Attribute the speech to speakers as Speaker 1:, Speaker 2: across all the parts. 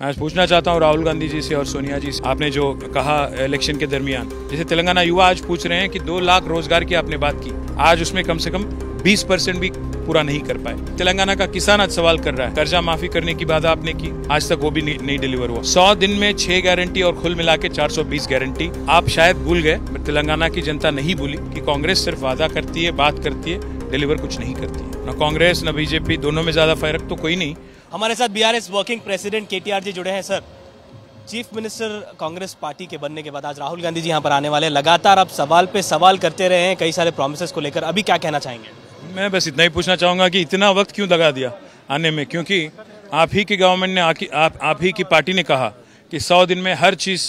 Speaker 1: मैं आज पूछना चाहता हूँ राहुल गांधी जी से और सोनिया जी से आपने जो कहा इलेक्शन के दरमियान जैसे तेलंगाना युवा आज पूछ रहे हैं कि दो लाख रोजगार की आपने बात की आज उसमें कम से कम 20 परसेंट भी पूरा नहीं कर पाए तेलंगाना का किसान आज सवाल कर रहा है कर्जा माफी करने की बात आपने की आज तक वो भी नहीं, नहीं डिलीवर हुआ सौ दिन में छह गारंटी और खुल मिला के चार गारंटी आप शायद भूल गए तेलंगाना की जनता नहीं भूली की कांग्रेस सिर्फ वादा करती है बात करती है डिलीवर कुछ नहीं करती है न कांग्रेस न बीजेपी दोनों में ज्यादा फर्क तो कोई नहीं हमारे साथ बीआरएस वर्किंग प्रेसिडेंट के
Speaker 2: जी जुड़े हैं sir chief minister Congress party के बनने के बाद आज राहुल गांधी जी यहाँ पर आने वाले लगातार आप सवाल पे सवाल करते रहे हैं कई सारे प्रोमिस को लेकर अभी क्या कहना चाहेंगे
Speaker 1: मैं बस इतना ही पूछना चाहूँगा कि इतना वक्त क्यों लगा दिया आने में क्योंकि आप ही की गवर्नमेंट ने आप आप ही की पार्टी ने कहा कि सौ दिन में हर चीज़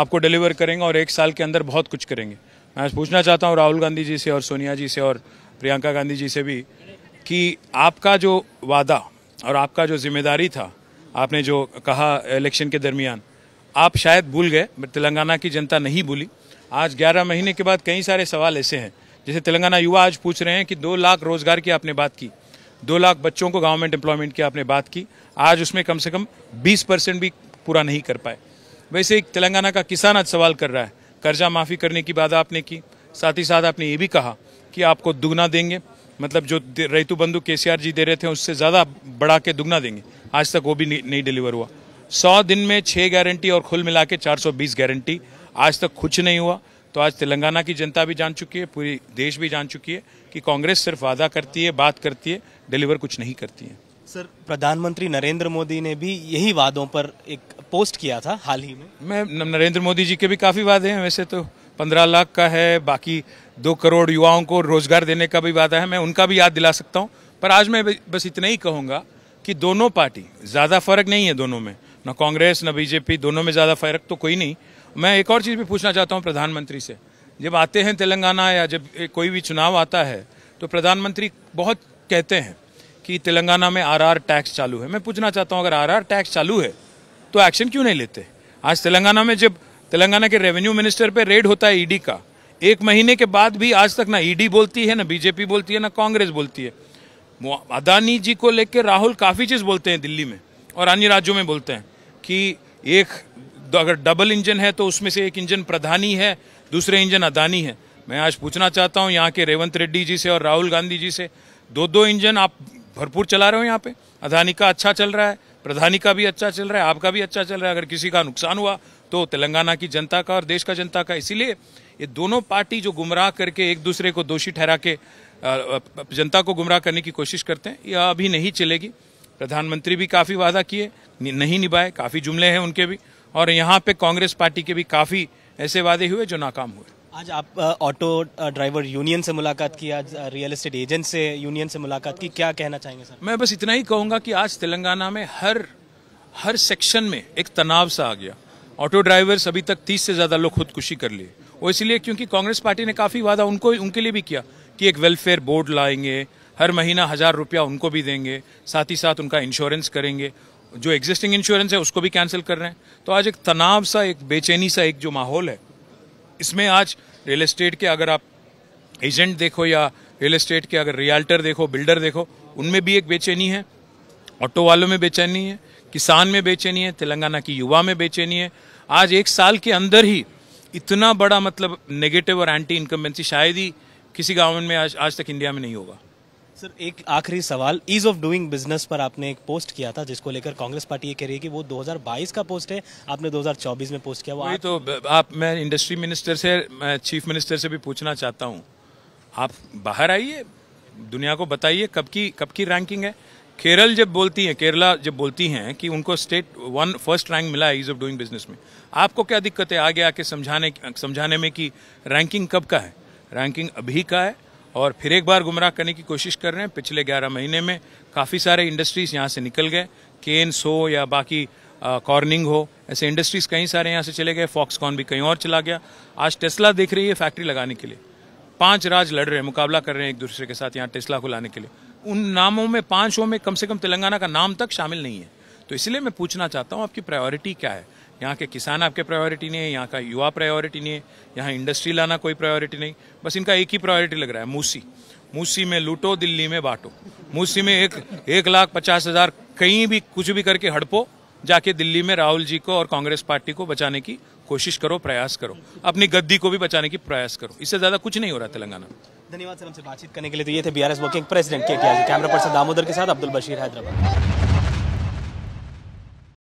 Speaker 1: आपको डिलीवर करेंगे और एक साल के अंदर बहुत कुछ करेंगे मैं पूछना चाहता हूँ राहुल गांधी जी से और सोनिया जी से और प्रियंका गांधी जी से भी कि आपका जो वादा और आपका जो जिम्मेदारी था आपने जो कहा इलेक्शन के दरमियान आप शायद भूल गए बट तेलंगाना की जनता नहीं भूली आज 11 महीने के बाद कई सारे सवाल ऐसे हैं जैसे तेलंगाना युवा आज पूछ रहे हैं कि दो लाख रोजगार की आपने बात की दो लाख बच्चों को गवर्नमेंट एम्प्लॉयमेंट की आपने बात की आज उसमें कम से कम बीस परसेंट भी पूरा नहीं कर पाए वैसे एक तेलंगाना का किसान आज सवाल कर रहा है कर्जा माफ़ी करने की बात आपने की साथ ही साथ आपने ये भी कहा कि आपको दुगना देंगे मतलब जो रेतु बंधु के जी दे रहे थे उससे ज़्यादा बढ़ा के दुगना देंगे आज तक वो भी नहीं, डिलीवर हुआ सौ दिन में छः गारंटी और खुल मिला के चार गारंटी आज तक कुछ नहीं हुआ तो आज तेलंगाना की जनता भी जान चुकी है पूरी देश भी जान चुकी है कि कांग्रेस सिर्फ वादा करती है बात करती है डिलीवर कुछ नहीं करती है
Speaker 2: सर प्रधानमंत्री नरेंद्र मोदी ने भी यही वादों पर एक पोस्ट किया था हाल
Speaker 1: ही में मैं नरेंद्र मोदी जी के भी काफ़ी वादे हैं वैसे तो पंद्रह लाख का है बाकी दो करोड़ युवाओं को रोजगार देने का भी वादा है मैं उनका भी याद दिला सकता हूँ पर आज मैं बस इतना ही कहूँगा कि दोनों पार्टी ज़्यादा फर्क नहीं है दोनों में ना कांग्रेस ना बीजेपी दोनों में ज़्यादा फर्क तो कोई नहीं मैं एक और चीज़ भी पूछना चाहता हूँ प्रधानमंत्री से जब आते हैं तेलंगाना या जब कोई भी चुनाव आता है तो प्रधानमंत्री बहुत कहते हैं कि तेलंगाना में आरआर टैक्स चालू है मैं पूछना चाहता हूँ अगर आरआर टैक्स चालू है तो एक्शन क्यों नहीं लेते आज तेलंगाना में जब तेलंगाना के रेवेन्यू मिनिस्टर पे रेड होता है ईडी का एक महीने के बाद भी आज तक ना ईडी e बोलती है ना बीजेपी बोलती है ना कांग्रेस बोलती है अदानी जी को लेकर राहुल काफ़ी चीज़ बोलते हैं दिल्ली में और अन्य राज्यों में बोलते हैं कि एक अगर डबल इंजन है तो उसमें से एक इंजन प्रधानी है दूसरे इंजन अदानी है मैं आज पूछना चाहता हूँ यहाँ के रेवंत रेड्डी जी से और राहुल गांधी जी से दो दो इंजन आप भरपूर चला रहे हो यहाँ पे अदानी का अच्छा चल रहा है प्रधानी का भी अच्छा चल रहा है आपका भी अच्छा चल रहा है अगर किसी का नुकसान हुआ तो तेलंगाना की जनता का और देश का जनता का इसीलिए ये दोनों पार्टी जो गुमराह करके एक दूसरे को दोषी ठहरा के जनता को गुमराह करने की कोशिश करते हैं यह अभी नहीं चलेगी प्रधानमंत्री भी काफ़ी वादा किए नहीं निभाए काफ़ी जुमले हैं उनके भी और यहाँ पे कांग्रेस पार्टी के भी काफ़ी ऐसे वादे हुए जो नाकाम हुए
Speaker 2: आज आप ऑटो ड्राइवर यूनियन से मुलाकात की आज रियल एस्टेट एजेंट से यूनियन से मुलाकात
Speaker 1: की क्या कहना चाहेंगे सर मैं बस इतना ही कहूँगा कि आज तेलंगाना में हर हर सेक्शन में एक तनाव सा आ गया ऑटो ड्राइवर्स अभी तक तीस से ज़्यादा लोग खुदकुशी कर लिए वो इसलिए क्योंकि कांग्रेस पार्टी ने काफ़ी वादा उनको उनके लिए भी किया कि एक वेलफेयर बोर्ड लाएंगे हर महीना हज़ार रुपया उनको भी देंगे साथ ही साथ उनका इंश्योरेंस करेंगे जो एग्जिस्टिंग इंश्योरेंस है उसको भी कैंसिल कर रहे हैं तो आज एक तनाव सा एक बेचैनी सा एक जो माहौल है इसमें आज रियल इस्टेट के अगर आप एजेंट देखो या रियल इस्टेट के अगर रियाल्टर देखो बिल्डर देखो उनमें भी एक बेचैनी है ऑटो वालों में बेचैनी है किसान में बेचैनी है तेलंगाना की युवा में बेचैनी है आज एक साल के अंदर ही इतना बड़ा मतलब नेगेटिव और एंटी इनकम्बेंसी शायद ही किसी गवर्नमेंट में आज आज तक इंडिया में नहीं होगा सर एक
Speaker 2: आखिरी सवाल ईज ऑफ डूइंग बिजनेस पर आपने एक पोस्ट किया था जिसको लेकर कांग्रेस पार्टी ये कह रही है कि वो 2022 का पोस्ट है आपने 2024 में पोस्ट किया वो आप...
Speaker 1: तो आप मैं इंडस्ट्री मिनिस्टर से मैं चीफ मिनिस्टर से भी पूछना चाहता हूँ आप बाहर आइए दुनिया को बताइए कब की कब की रैंकिंग है केरल जब बोलती हैं केरला जब बोलती हैं कि उनको स्टेट वन फर्स्ट रैंक मिला है ईज ऑफ डूइंग बिजनेस में आपको क्या दिक्कत है आगे आके समझाने समझाने में कि रैंकिंग कब का है रैंकिंग अभी का है और फिर एक बार गुमराह करने की कोशिश कर रहे हैं पिछले 11 महीने में काफ़ी सारे इंडस्ट्रीज़ यहाँ से निकल गए केन्स हो या बाकी कॉर्निंग हो ऐसे इंडस्ट्रीज़ कई सारे यहाँ से चले गए फॉक्सकॉन भी कहीं और चला गया आज टेस्ला देख रही है फैक्ट्री लगाने के लिए पाँच राज लड़ रहे हैं मुकाबला कर रहे हैं एक दूसरे के साथ यहाँ टेस्ला को लाने के लिए उन नामों में पाँच में कम से कम तेलंगाना का नाम तक शामिल नहीं है तो इसलिए मैं पूछना चाहता हूँ आपकी प्रायोरिटी क्या है यहाँ के किसान आपके प्रायोरिटी नहीं है यहाँ का युवा प्रायोरिटी नहीं है यहाँ इंडस्ट्री लाना कोई प्रायोरिटी नहीं बस इनका एक ही प्रायोरिटी लग रहा है मूसी मूसी में लूटो दिल्ली में बांटो मूसी में एक एक लाख पचास हजार कहीं भी कुछ भी करके हड़पो जाके दिल्ली में राहुल जी को और कांग्रेस पार्टी को बचाने की कोशिश करो प्रयास करो अपनी गद्दी को भी बचाने की प्रयास करो इससे ज्यादा कुछ नहीं हो रहा तेलंगाना
Speaker 2: धन्यवाद सर हमसे बातचीत करने के लिए तो ये थे B working president K T R camera person Damodar के साथ अब्दुल बशीर हैदराबाद